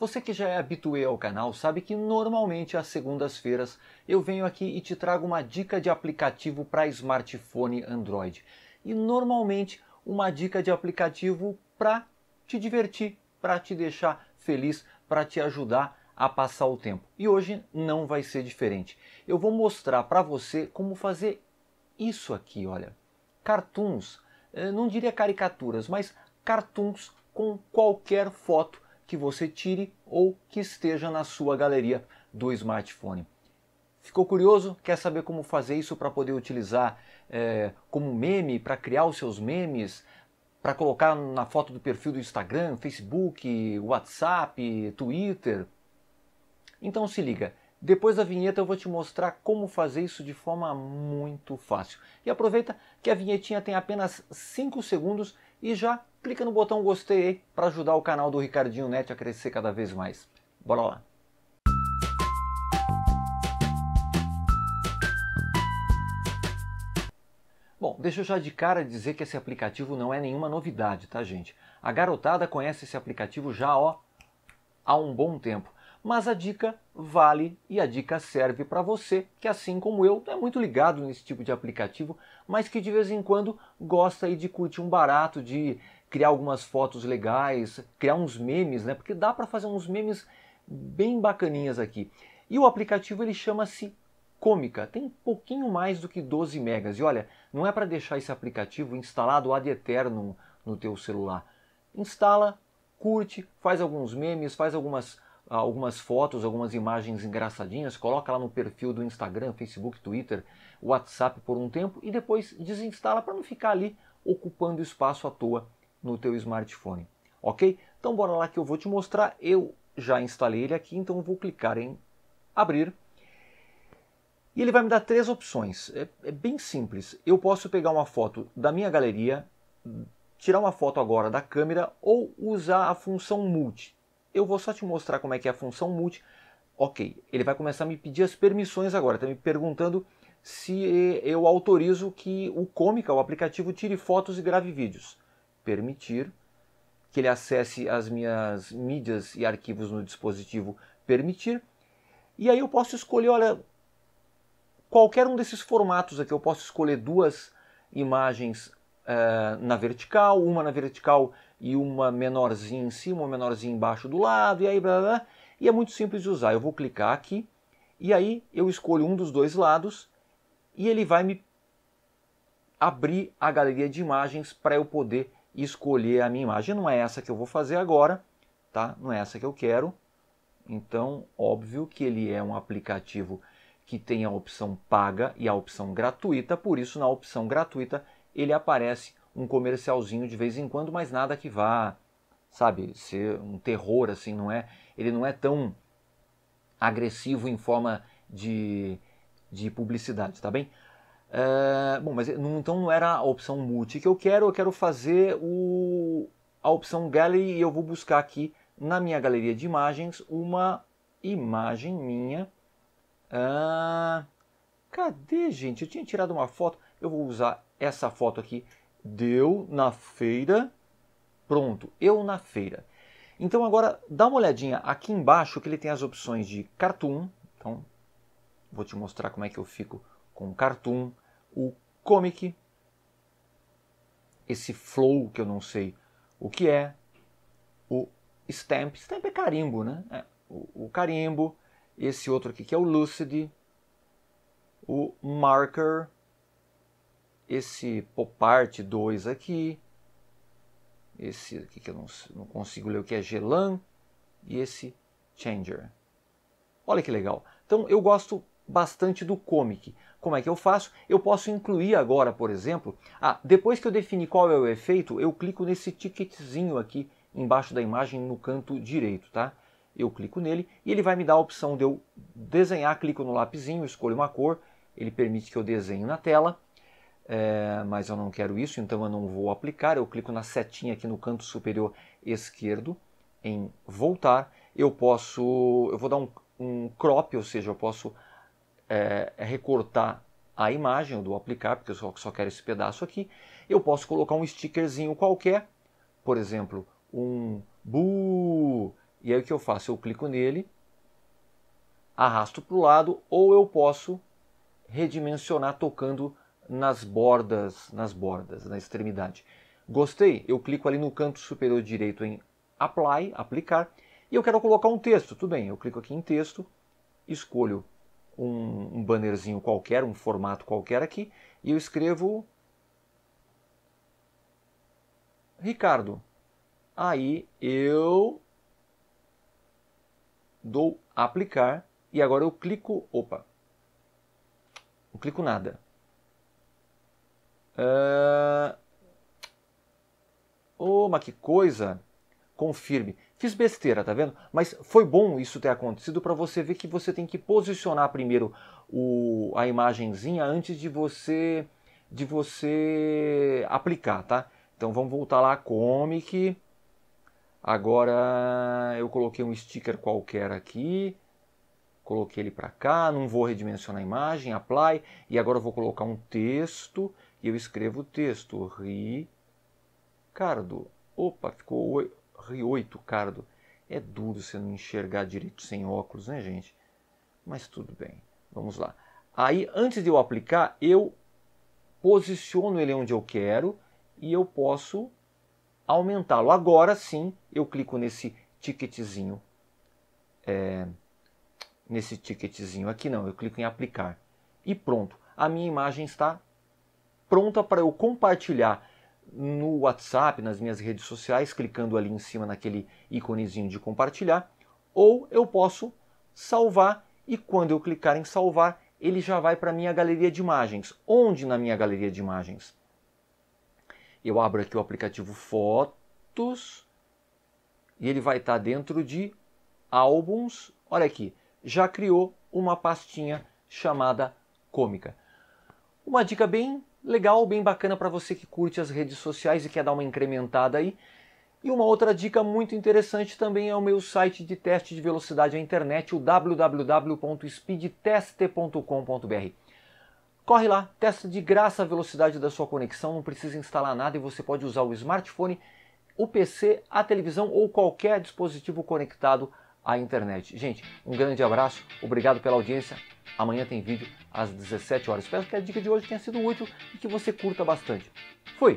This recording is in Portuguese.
Você que já é habituado ao canal sabe que normalmente às segundas-feiras eu venho aqui e te trago uma dica de aplicativo para smartphone Android. E normalmente uma dica de aplicativo para te divertir, para te deixar feliz, para te ajudar a passar o tempo. E hoje não vai ser diferente. Eu vou mostrar para você como fazer isso aqui, olha. Cartoons, eh, não diria caricaturas, mas cartoons com qualquer foto que você tire ou que esteja na sua galeria do smartphone. Ficou curioso? Quer saber como fazer isso para poder utilizar é, como meme, para criar os seus memes, para colocar na foto do perfil do Instagram, Facebook, WhatsApp, Twitter? Então se liga, depois da vinheta eu vou te mostrar como fazer isso de forma muito fácil. E aproveita que a vinhetinha tem apenas 5 segundos e já clica no botão gostei aí para ajudar o canal do Ricardinho Net a crescer cada vez mais. Bora lá! Bom, deixa eu já de cara dizer que esse aplicativo não é nenhuma novidade, tá gente? A garotada conhece esse aplicativo já ó, há um bom tempo. Mas a dica vale e a dica serve para você que, assim como eu, é muito ligado nesse tipo de aplicativo, mas que de vez em quando gosta e de curtir um barato, de criar algumas fotos legais, criar uns memes, né? Porque dá para fazer uns memes bem bacaninhas aqui. E o aplicativo ele chama-se Cômica, tem um pouquinho mais do que 12 megas. E olha, não é para deixar esse aplicativo instalado ad eterno no teu celular. Instala, curte, faz alguns memes, faz algumas algumas fotos, algumas imagens engraçadinhas, coloca lá no perfil do Instagram, Facebook, Twitter, WhatsApp por um tempo e depois desinstala para não ficar ali ocupando espaço à toa no teu smartphone, ok? Então bora lá que eu vou te mostrar, eu já instalei ele aqui, então vou clicar em abrir e ele vai me dar três opções, é, é bem simples, eu posso pegar uma foto da minha galeria, tirar uma foto agora da câmera ou usar a função multi. Eu vou só te mostrar como é que é a função multi, ok, ele vai começar a me pedir as permissões agora, está me perguntando se eu autorizo que o Comica, o aplicativo, tire fotos e grave vídeos permitir, que ele acesse as minhas mídias e arquivos no dispositivo permitir. E aí eu posso escolher, olha, qualquer um desses formatos aqui. Eu posso escolher duas imagens uh, na vertical, uma na vertical e uma menorzinha em cima, uma menorzinha embaixo do lado, e aí blá, blá, blá. E é muito simples de usar. Eu vou clicar aqui e aí eu escolho um dos dois lados e ele vai me abrir a galeria de imagens para eu poder e escolher a minha imagem. Não é essa que eu vou fazer agora, tá? Não é essa que eu quero. Então, óbvio que ele é um aplicativo que tem a opção paga e a opção gratuita, por isso na opção gratuita ele aparece um comercialzinho de vez em quando, mas nada que vá, sabe, ser um terror assim, não é? Ele não é tão agressivo em forma de, de publicidade, tá bem? É, bom, mas é, então não era a opção multi que eu quero, eu quero fazer o, a opção gallery e eu vou buscar aqui na minha galeria de imagens uma imagem minha. Ah, cadê, gente? Eu tinha tirado uma foto. Eu vou usar essa foto aqui. Deu na feira. Pronto, eu na feira. Então agora dá uma olhadinha aqui embaixo que ele tem as opções de cartoon. Então vou te mostrar como é que eu fico com cartoon o comic, esse flow que eu não sei o que é, o stamp, stamp é carimbo, né? É, o, o, carimbo, esse outro aqui que é o lucid, o marker, esse art 2 aqui, esse aqui que eu não, não consigo ler o que é gelan, e esse changer. Olha que legal. Então eu gosto bastante do comic. Como é que eu faço? Eu posso incluir agora, por exemplo, ah, depois que eu defini qual é o efeito, eu clico nesse ticketzinho aqui embaixo da imagem no canto direito, tá? Eu clico nele e ele vai me dar a opção de eu desenhar, clico no lapisinho, escolho uma cor, ele permite que eu desenhe na tela, é, mas eu não quero isso, então eu não vou aplicar, eu clico na setinha aqui no canto superior esquerdo, em voltar, eu posso, eu vou dar um, um crop, ou seja, eu posso é, é, recortar a imagem do aplicar, porque eu só, só quero esse pedaço aqui, eu posso colocar um stickerzinho qualquer, por exemplo, um bu. E aí o que eu faço? Eu clico nele, arrasto para o lado, ou eu posso redimensionar tocando nas bordas, nas bordas, na extremidade. Gostei? Eu clico ali no canto superior direito em Apply, aplicar, e eu quero colocar um texto. Tudo bem, eu clico aqui em texto, escolho um, um bannerzinho qualquer, um formato qualquer aqui, e eu escrevo Ricardo. Aí eu dou aplicar e agora eu clico, opa, não clico nada. Uh... Oh, mas que coisa! Confirme. Fiz besteira, tá vendo? Mas foi bom isso ter acontecido para você ver que você tem que posicionar primeiro o, a imagenzinha antes de você de você aplicar, tá? Então vamos voltar lá Comic. Agora eu coloquei um sticker qualquer aqui. Coloquei ele para cá, não vou redimensionar a imagem, apply e agora eu vou colocar um texto e eu escrevo o texto Ricardo. Opa, ficou Rioito Cardo. É duro você não enxergar direito sem óculos, né, gente? Mas tudo bem, vamos lá. Aí, antes de eu aplicar, eu posiciono ele onde eu quero e eu posso aumentá-lo. Agora sim, eu clico nesse ticketzinho. É, nesse ticketzinho aqui não, eu clico em aplicar. E pronto, a minha imagem está pronta para eu compartilhar no WhatsApp, nas minhas redes sociais, clicando ali em cima naquele íconezinho de compartilhar, ou eu posso salvar e quando eu clicar em salvar, ele já vai para a minha galeria de imagens. Onde na minha galeria de imagens? Eu abro aqui o aplicativo Fotos e ele vai estar tá dentro de Álbuns. Olha aqui, já criou uma pastinha chamada Cômica. Uma dica bem legal, bem bacana para você que curte as redes sociais e quer dar uma incrementada aí. E uma outra dica muito interessante também é o meu site de teste de velocidade à internet, o www.speedtest.com.br. Corre lá, testa de graça a velocidade da sua conexão, não precisa instalar nada e você pode usar o smartphone, o PC, a televisão ou qualquer dispositivo conectado a internet. Gente, um grande abraço, obrigado pela audiência. Amanhã tem vídeo às 17 horas. Espero que a dica de hoje tenha sido útil e que você curta bastante. Fui!